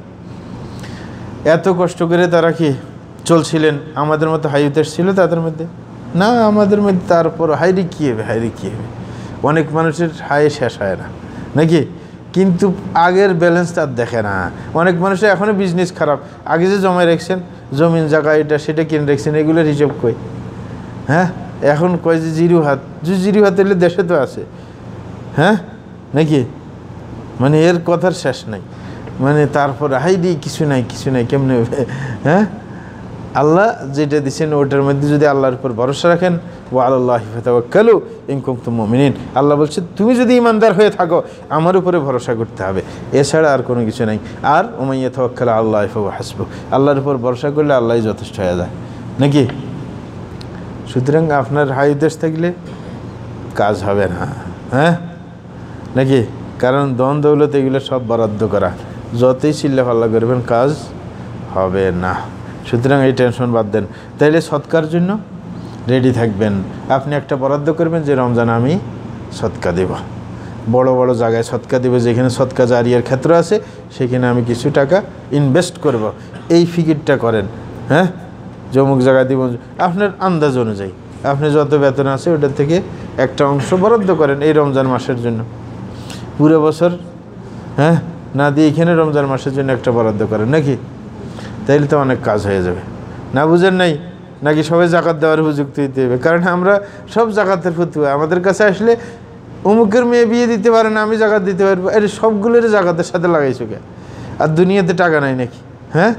এত কষ্ট করে তারা কি চলছিলেন আমাদের মতো হাই উদ্দেশ্য ছিল তাদের মধ্যে না আমাদের মধ্যে তারপর হাইরে কী হবে হাইরে কী হবে অনেক মানুষের হাই শেষ হয় না নাকি কিন্তু আগের ব্যালেন্স তার দেখে না অনেক মানুষের এখনও বিজনেস খারাপ আগে যে জমায় রেখেছেন জমিন জায়গা এটা সেটা কিনে রেখেছেন এগুলোর হিসাব কই হ্যাঁ এখন কয় যে জিরু হাত যে জিরু হাত এলে দেশে তো আছে হ্যাঁ নাকি মানে এর কথার শেষ নাই মানে তারপরে হাইডি কিছু নাই কিছু নাই কেমনে হ্যাঁ আল্লাহ যেটা দিচ্ছেন ওটার মধ্যে যদি আল্লাহর উপর ভরসা রাখেন ও আল্লাহ ফেতাবাক্কালু ইনকুম তো মমিনিন আল্লাহ বলছে তুমি যদি ইমানদার হয়ে থাকো আমার উপরে ভরসা করতে হবে এছাড়া আর কোনো কিছু নাই আর ওমাইয়া থাকাল আল্লাহ হাসব আল্লাহর উপর ভরসা করলে আল্লাহ যথেষ্ট হয়ে যায় নাকি সুতরাং আপনার হাই উদ্দেশ থাকলে কাজ হবে না হ্যাঁ নাকি কারণ দন দৌলত এগুলো সব বরাদ্দ করা যতই চিল্লাফাল্লা করবেন কাজ হবে না সুতরাং এই টেনশন বাদ দেন তাইলে সৎকার জন্য রেডি থাকবেন আপনি একটা বরাদ্দ করবেন যে রমজান আমি সৎকা দেব বড় বড় জায়গায় সৎকা দেব যেখানে সৎকা জারিয়ার ক্ষেত্র আছে সেখানে আমি কিছু টাকা ইনভেস্ট করব। এই ফিকিরটা করেন হ্যাঁ জমুক জায়গা দিব আপনার আন্দাজ অনুযায়ী আপনি যত বেতন আছে ওটা থেকে একটা অংশ বরাদ্দ করেন এই রমজান মাসের জন্য পুরো বছর হ্যাঁ না দিয়ে এখানে রমজান মাসের জন্য একটা বরাদ্দ করেন নাকি তাইলে তো অনেক কাজ হয়ে যাবে না বুঝেন নাই নাকি সবাই জাকাত দেওয়ার উপযুক্ত দিতে হবে কারণ আমরা সব জাকাতের ফতুয়া আমাদের কাছে আসলে অমুকের মেয়ে বিয়ে দিতে পারে না আমি জাকাত দিতে পারবো এর সবগুলোর জাকাতের সাথে লাগাইছো কে আর দুনিয়াতে টাকা নাই নাকি হ্যাঁ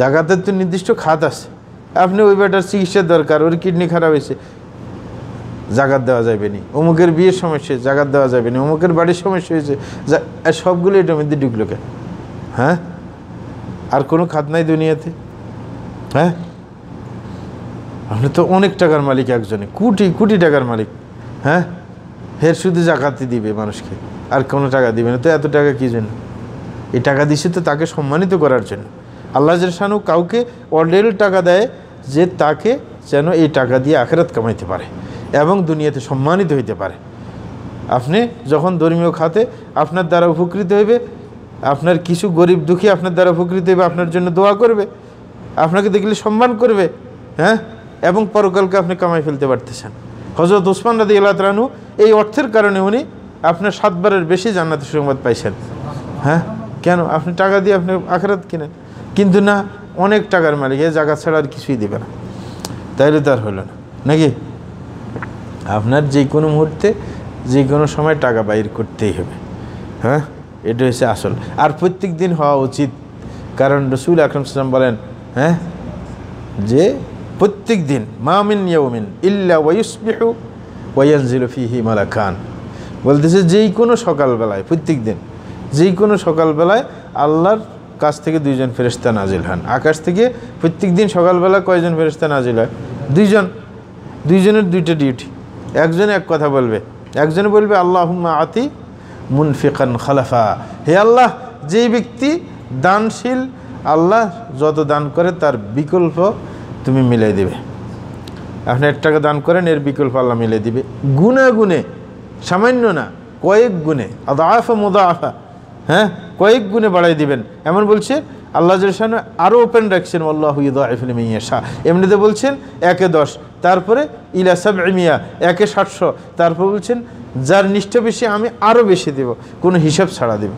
জাকাতের তো নির্দিষ্ট খাত আছে আপনি ওই বেটার চিকিৎসার দরকার ওর কিডনি খারাপ হয়েছে জাগাত দেওয়া যাবে নি অমুকের বিয়ের সমস্যা জাগাত দেওয়া যাবে নি অমুকের বাড়ির সমস্যা হয়েছে সবগুলো এটার মধ্যে ঢুকলো কেন হ্যাঁ আর কোনো খাত নাই দুনিয়াতে হ্যাঁ আপনি তো অনেক টাকার মালিক একজনে কোটি কোটি টাকার মালিক হ্যাঁ হের শুধু জাকাতি দিবে মানুষকে আর কোনো টাকা দিবে না তো এত টাকা কী জন্য এই টাকা দিছে তো তাকে সম্মানিত করার জন্য আল্লাহ জানু কাউকে অলরেডি টাকা দেয় যে তাকে যেন এই টাকা দিয়ে আখেরাত কামাইতে পারে এবং দুনিয়াতে সম্মানিত হইতে পারে আপনি যখন ধর্মীয় খাতে আপনার দ্বারা উপকৃত হইবে আপনার কিছু গরিব দুঃখী আপনার দ্বারা উপকৃত হইবে আপনার জন্য দোয়া করবে আপনাকে দেখলে সম্মান করবে হ্যাঁ এবং পরকালকে আপনি কামাই ফেলতে পারতেছেন হজরত ওসমান রাদি আল্লাহ এই অর্থের কারণে উনি আপনার সাতবারের বেশি জান্নাতের সুসংবাদ পাইছেন হ্যাঁ কেন আপনি টাকা দিয়ে আপনি আখরাত কিনেন কিন্তু না অনেক টাকার মালিক এ জায়গা ছাড়া আর কিছুই দেবে না তাইলে তার হলো না নাকি আপনার যে কোনো মুহূর্তে যে কোনো সময় টাকা বাইর করতেই হবে হ্যাঁ এটা হচ্ছে আসল আর প্রত্যেক দিন হওয়া উচিত কারণ রসুল আকরম সালাম বলেন হ্যাঁ যে প্রত্যেক দিন মামিন ইয়মিন ইল্লা ওয়ুসবিহু ওয়ানজিল ফিহি মালা খান বলতেছে যেই কোনো সকালবেলায় প্রত্যেক দিন যেই কোনো সকালবেলায় আল্লাহর কাছ থেকে দুইজন ফেরিস্তা নাজিল হন আকাশ থেকে প্রত্যেক দিন সকালবেলা কয়জন ফেরিস্তা নাজিল হয় দুইজন দুইজনের দুইটা ডিউটি একজন এক কথা বলবে একজন বলবে আল্লাহ আতি মুনফিকান খালাফা হে আল্লাহ যেই ব্যক্তি দানশীল আল্লাহ যত দান করে তার বিকল্প তুমি মিলে দিবে আপনি এক টাকা দান করেন এর বিকল্প আল্লাহ মিলে দিবে গুণে গুণে সামান্য না কয়েক গুণে আদা আফা মোদা আফা হ্যাঁ কয়েক গুণে বাড়াই দিবেন এমন বলছে আল্লাহ জলসান আরও ওপেন রাখছেন আল্লাহ শাহ এমনিতে বলছেন একে দশ তারপরে ইলা মিয়া একে সাতশো তারপর বলছেন যার নিষ্ঠা বেশি আমি আরও বেশি দেব কোনো হিসাব ছাড়া দেব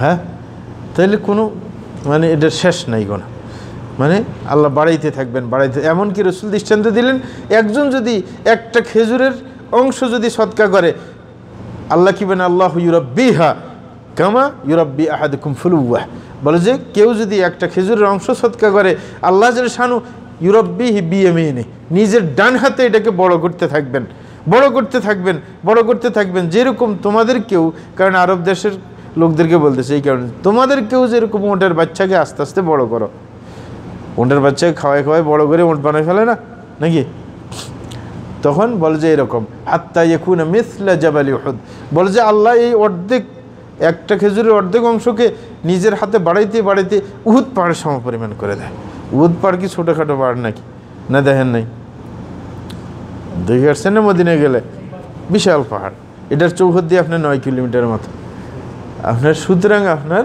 হ্যাঁ তাহলে কোনো মানে এটার শেষ নাই কোনো মানে আল্লাহ বাড়াইতে থাকবেন বাড়াইতে এমনকি রসুল দৃষ্টান্ত দিলেন একজন যদি একটা খেজুরের অংশ যদি সৎকা করে আল্লাহ কি বলেন আল্লাহ ইউরব্বিহা কামা আহাদ আহাদুকুম ফুলুয়াহ বলে যে কেউ যদি একটা খেজুরের অংশ সৎকা করে আল্লাহ যে শানু ইউরব্বি বিএমিনে নিজের ডান হাতে এটাকে বড় করতে থাকবেন বড় করতে থাকবেন বড় করতে থাকবেন যেরকম তোমাদের কেউ কারণ আরব দেশের লোকদেরকে বলতেছে এই কারণে তোমাদের কেউ যেরকম ওটার বাচ্চাকে আস্তে আস্তে বড় করো ওটার বাচ্চাকে খাওয়াই খাওয়াই বড় করে ওট বানায় ফেলে না নাকি তখন বলে যে এরকম হাত্তা খুন মিসলা জাবালি হদ বলে যে আল্লাহ এই অর্ধেক একটা খেজুরের অর্ধেক অংশকে নিজের হাতে বাড়াইতে বাড়াইতে উহুদ পাহাড়ের সমপরিমাণ করে দেয় উহুদ পাহাড় কি ছোটোখাটো পাহাড় নাকি না দেখেন নাই দেখে আসছেন না মদিনে গেলে বিশাল পাহাড় এটার চৌহদ্দি আপনার নয় কিলোমিটার মতো আপনার সুতরাং আপনার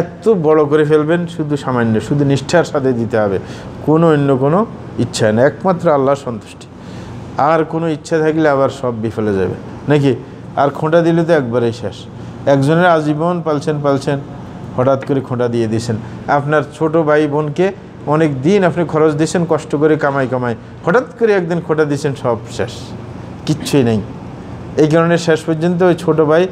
এত বড় করে ফেলবেন শুধু সামান্য শুধু নিষ্ঠার সাথে দিতে হবে কোনো অন্য কোনো ইচ্ছা না একমাত্র আল্লাহর সন্তুষ্টি আর কোনো ইচ্ছা থাকলে আবার সব বিফলে যাবে নাকি আর খোঁটা দিলে তো একবারেই শেষ একজনের আজীবন পালছেন পালছেন হঠাৎ করে খোঁটা দিয়ে দিয়েছেন আপনার ছোট ভাই বোনকে অনেক দিন আপনি খরচ দিয়েছেন কষ্ট করে কামাই কামাই হঠাৎ করে একদিন খোঁটা দিয়েছেন সব শেষ কিচ্ছুই নেই এই কারণে শেষ পর্যন্ত ওই ছোট ভাই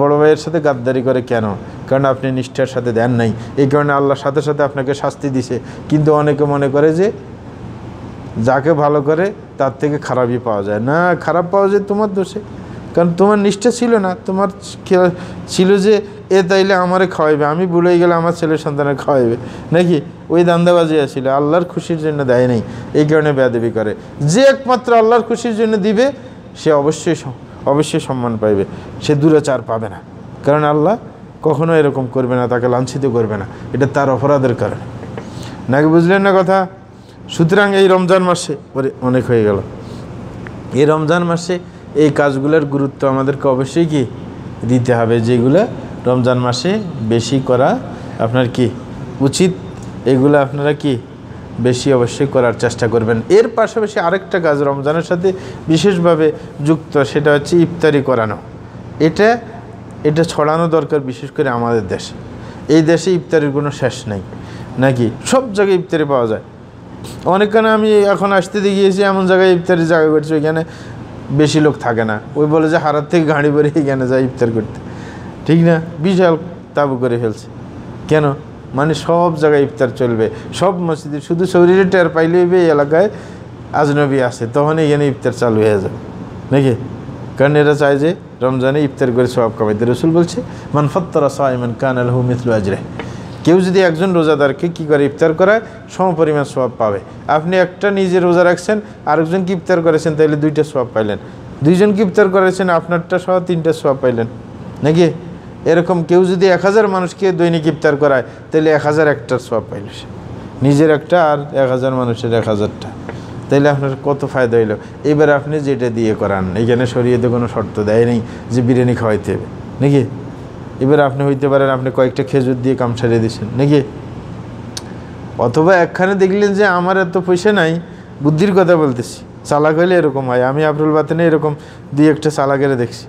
বড় ভাইয়ের সাথে গাদ্দারি করে কেন কারণ আপনি নিষ্ঠার সাথে দেন নাই এই কারণে আল্লাহর সাথে সাথে আপনাকে শাস্তি দিছে কিন্তু অনেকে মনে করে যে যাকে ভালো করে তার থেকে খারাপই পাওয়া যায় না খারাপ পাওয়া যায় তোমার দোষে কারণ তোমার নিষ্ঠা ছিল না তোমার ছিল যে এ তাইলে আমারে খাওয়াইবে আমি ভুলে গেলে আমার ছেলে সন্তানে খাওয়াইবে নাকি ওই দান্দাবাজি আসলে আল্লাহর খুশির জন্য দেয় নেই এই কারণে বেয়াদবি করে যে একমাত্র আল্লাহর খুশির জন্য দিবে সে অবশ্যই অবশ্যই সম্মান পাইবে সে দূরাচার পাবে না কারণ আল্লাহ কখনো এরকম করবে না তাকে লাঞ্ছিত করবে না এটা তার অপরাধের কারণে নাকি বুঝলেন না কথা সুতরাং এই রমজান মাসে অনেক হয়ে গেল এই রমজান মাসে এই কাজগুলোর গুরুত্ব আমাদেরকে অবশ্যই কি দিতে হবে যেগুলো রমজান মাসে বেশি করা আপনার কি উচিত এগুলো আপনারা কি বেশি অবশ্যই করার চেষ্টা করবেন এর পাশাপাশি আরেকটা কাজ রমজানের সাথে বিশেষভাবে যুক্ত সেটা হচ্ছে ইফতারি করানো এটা এটা ছড়ানো দরকার বিশেষ করে আমাদের দেশে এই দেশে ইফতারির কোনো শেষ নেই নাকি সব জায়গায় ইফতারি পাওয়া যায় অনেকখানে আমি এখন আসতে গিয়েছি এমন জায়গায় ইফতারি জায়গা করছি ওইখানে বেশি লোক থাকে না ওই বলে যে হারার থেকে গাড়ি বেরিয়ে এখানে যায় ইফতার করতে ঠিক না বিশাল তাবু করে ফেলছে কেন মানে সব জায়গায় ইফতার চলবে সব মসজিদে শুধু শরীরে টের পাইলে এই এলাকায় আজনবী আছে তখন এখানে ইফতার চালু হয়ে যায় নাকি কারণ এরা চায় যে রমজানে ইফতার করে সব কামাইতে রসুল বলছে মানফত্তরা সাইমান কান আল হুমিত আজরে কেউ যদি একজন রোজাদারকে কী করে ইফতার করায় সমপরিমাণ স্বভাব পাবে আপনি একটা নিজে রোজা রাখছেন কি ইফতার করেছেন তাহলে দুইটা স্বভাব পাইলেন কি ইফতার করেছেন আপনারটা সহ তিনটা স্বভাব পাইলেন নাকি এরকম কেউ যদি এক হাজার মানুষকে দৈনিক ইফতার করায় তাহলে এক হাজার একটার সব পাইল সে নিজের একটা আর এক হাজার মানুষের এক হাজারটা তাহলে আপনার কত ফায়দা হইল এবার আপনি যেটা দিয়ে করান এখানে শরীয়তে কোনো শর্ত দেয় নেই যে বিরিয়ানি খাওয়াইতে হবে নাকি এবার আপনি হইতে পারেন আপনি কয়েকটা খেজুর দিয়ে কাম সারিয়ে দিচ্ছেন নাকি অথবা একখানে দেখলেন যে আমার এত পয়সা নাই বুদ্ধির কথা বলতেছি চালাক হইলে এরকম হয় আমি আফরুল বাতেনে এরকম দুই একটা চালাকের দেখছি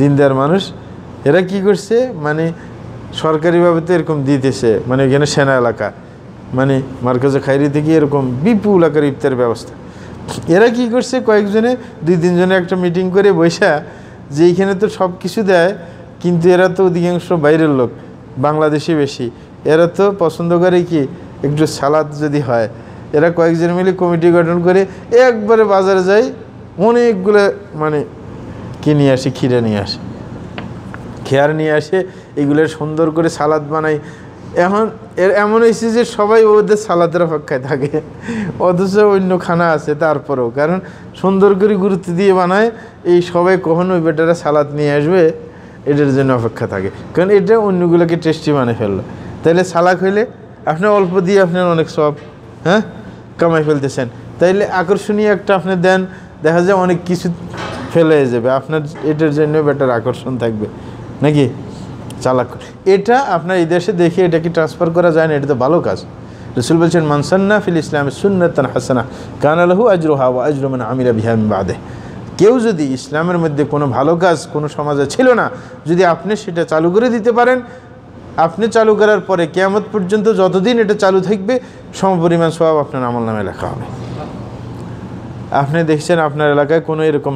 দিন দেওয়ার মানুষ এরা কি করছে মানে সরকারিভাবে তো এরকম দিতেছে মানে এখানে সেনা এলাকা মানে মার্কাজে খাইরি থেকে এরকম বিপুল আকার ইফতার ব্যবস্থা এরা কি করছে কয়েকজনে দুই তিনজনে একটা মিটিং করে বৈশা যে এইখানে তো সব কিছু দেয় কিন্তু এরা তো অধিকাংশ বাইরের লোক বাংলাদেশি বেশি এরা তো পছন্দ করে কি একটু সালাদ যদি হয় এরা কয়েকজন মিলে কমিটি গঠন করে একবারে বাজারে যাই অনেকগুলো মানে কি নিয়ে আসে ক্ষীরে নিয়ে আসে খেয়ার নিয়ে আসে এগুলো সুন্দর করে সালাদ বানাই এখন এর এমন হয়েছে যে সবাই ওদের সালাদের অপেক্ষায় থাকে অথচ অন্য খানা আছে তারপরেও কারণ সুন্দর করে গুরুত্ব দিয়ে বানায় এই সবাই কখন ওই বেটারা সালাদ নিয়ে আসবে এটার জন্য অপেক্ষা থাকে কারণ এটা অন্যগুলোকে টেস্টি মানে ফেললো তাইলে সালাক হইলে আপনি অল্প দিয়ে আপনার অনেক সব হ্যাঁ কামাই ফেলতেছেন তাইলে আকর্ষণীয় একটা আপনি দেন দেখা যায় অনেক কিছু ফেলে যাবে আপনার এটার জন্য বেটার আকর্ষণ থাকবে নাকি চালাক এটা আপনার এই দেশে দেখে এটা কি ট্রান্সফার করা যায় না এটা তো ভালো কাজ রসুল বলছেন মানসান্না ফিল ইসলাম সুন্নতান হাসানা কানালহু আজরুহা ওয়া আজরু মানে আমিরা বিহা বাদে কেউ যদি ইসলামের মধ্যে কোনো ভালো কাজ কোনো সমাজে ছিল না যদি আপনি সেটা চালু করে দিতে পারেন আপনি চালু করার পরে কেয়ামত পর্যন্ত যতদিন এটা চালু থাকবে সমপরিমাণ স্বভাব আপনার আমল নামে লেখা হবে আপনি দেখছেন আপনার এলাকায় কোনো এরকম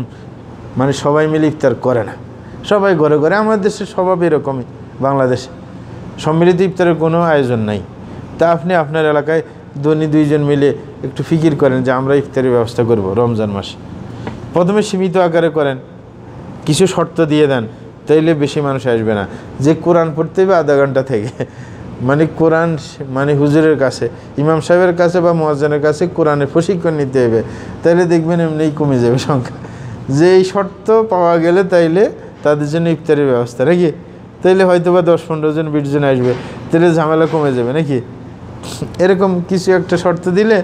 মানে সবাই মিলে ইফতার করে না সবাই ঘরে ঘরে আমাদের দেশের স্বভাব এরকমই বাংলাদেশে সম্মিলিত ইফতারের কোনো আয়োজন নাই তা আপনি আপনার এলাকায় ধনী দুইজন মিলে একটু ফিকির করেন যে আমরা ইফতারের ব্যবস্থা করব রমজান মাসে প্রথমে সীমিত আকারে করেন কিছু শর্ত দিয়ে দেন তাইলে বেশি মানুষ আসবে না যে কোরআন পড়তে হবে আধা ঘন্টা থেকে মানে কোরআন মানে হুজুরের কাছে ইমাম সাহেবের কাছে বা মহাজনের কাছে কোরআনে প্রশিক্ষণ নিতে হবে তাইলে দেখবেন এমনিই কমে যাবে সংখ্যা যে এই শর্ত পাওয়া গেলে তাইলে তাদের জন্য ইফতারের ব্যবস্থা নাকি তাইলে হয়তো বা দশ পনেরো জন বিশ জন আসবে তাহলে ঝামেলা কমে যাবে নাকি এরকম কিছু একটা শর্ত দিলে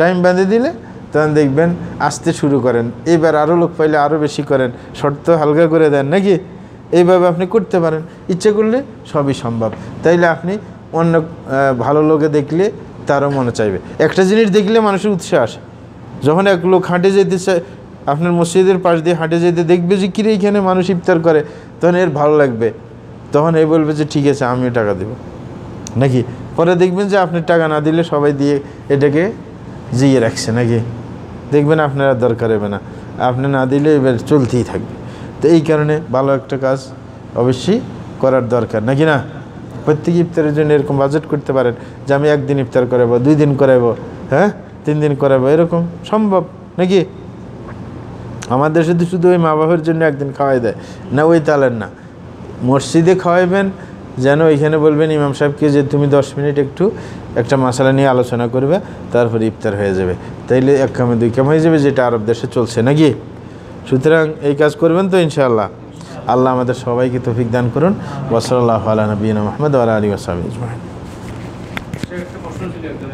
টাইম বাঁধে দিলে তখন দেখবেন আসতে শুরু করেন এবার আরও লোক পাইলে আরও বেশি করেন শর্ত হালকা করে দেন নাকি এইভাবে আপনি করতে পারেন ইচ্ছে করলে সবই সম্ভব তাইলে আপনি অন্য ভালো লোকে দেখলে তারও মনে চাইবে একটা জিনিস দেখলে মানুষের উৎসাহ আসে যখন এক লোক হাঁটে যেতে চায় আপনার মসজিদের পাশ দিয়ে হাঁটে যেতে দেখবে যে কিরে এখানে মানুষ ইফতার করে তখন এর ভালো লাগবে তখন এই বলবে যে ঠিক আছে আমিও টাকা দেব নাকি পরে দেখবেন যে আপনি টাকা না দিলে সবাই দিয়ে এটাকে জিয়ে রাখছে নাকি দেখবেন আপনার আর দরকার হবে না আপনি না দিলে এবার চলতেই থাকবে তো এই কারণে ভালো একটা কাজ অবশ্যই করার দরকার নাকি না প্রত্যেক ইফতারের জন্য এরকম বাজেট করতে পারেন যে আমি একদিন ইফতার করাবো দুই দিন করাবো হ্যাঁ তিন দিন করাবো এরকম সম্ভব নাকি আমাদের শুধু শুধু ওই মা বাবার জন্য একদিন খাওয়াই দেয় না ওই তালেন না মসজিদে খাওয়াইবেন যেন এখানে বলবেন ইমাম সাহেবকে যে তুমি দশ মিনিট একটু একটা মশালা নিয়ে আলোচনা করবে তারপর ইফতার হয়ে যাবে তাইলে এক কামে দুই কাম হয়ে যাবে যেটা আরব দেশে চলছে নাকি সুতরাং এই কাজ করবেন তো ইনশাআল্লাহ আল্লাহ আমাদের সবাইকে তফিক দান করুন ওসল আল্লাহ আলা নবীন মাহমদ আলী ওসালাম